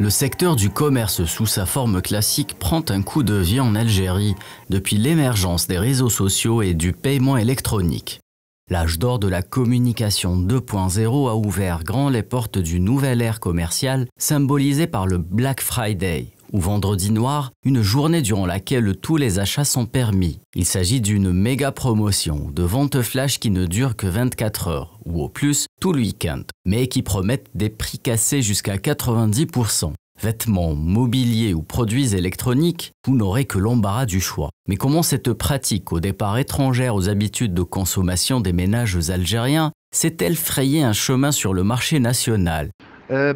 Le secteur du commerce sous sa forme classique prend un coup de vie en Algérie depuis l'émergence des réseaux sociaux et du paiement électronique. L'âge d'or de la communication 2.0 a ouvert grand les portes du nouvel ère commercial symbolisé par le Black Friday, ou Vendredi Noir, une journée durant laquelle tous les achats sont permis. Il s'agit d'une méga promotion de ventes flash qui ne dure que 24 heures, ou au plus tout le week-end, mais qui promettent des prix cassés jusqu'à 90%. Vêtements, mobilier ou produits électroniques, vous n'aurez que l'embarras du choix. Mais comment cette pratique, au départ étrangère aux habitudes de consommation des ménages algériens, s'est-elle frayée un chemin sur le marché national euh,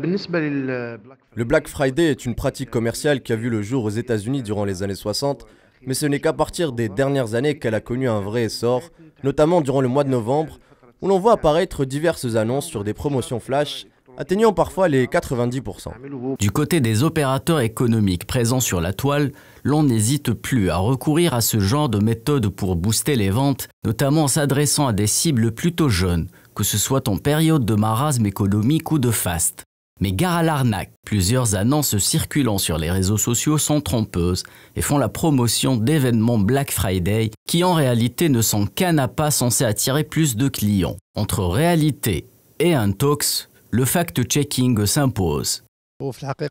le Black Friday est une pratique commerciale qui a vu le jour aux États-Unis durant les années 60, mais ce n'est qu'à partir des dernières années qu'elle a connu un vrai essor, notamment durant le mois de novembre, où l'on voit apparaître diverses annonces sur des promotions flash, atteignant parfois les 90%. Du côté des opérateurs économiques présents sur la toile, l'on n'hésite plus à recourir à ce genre de méthode pour booster les ventes, notamment en s'adressant à des cibles plutôt jeunes, que ce soit en période de marasme économique ou de faste. Mais gare à l'arnaque, plusieurs annonces circulant sur les réseaux sociaux sont trompeuses et font la promotion d'événements Black Friday qui en réalité ne sont qu'un appât censé attirer plus de clients. Entre réalité et intox, le fact-checking s'impose.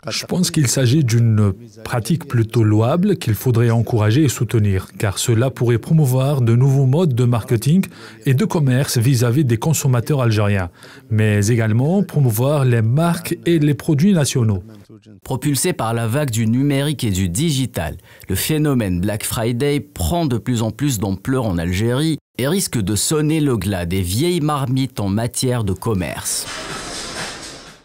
Je pense qu'il s'agit d'une pratique plutôt louable qu'il faudrait encourager et soutenir, car cela pourrait promouvoir de nouveaux modes de marketing et de commerce vis-à-vis -vis des consommateurs algériens, mais également promouvoir les marques et les produits nationaux. Propulsé par la vague du numérique et du digital, le phénomène Black Friday prend de plus en plus d'ampleur en Algérie et risque de sonner le glas des vieilles marmites en matière de commerce.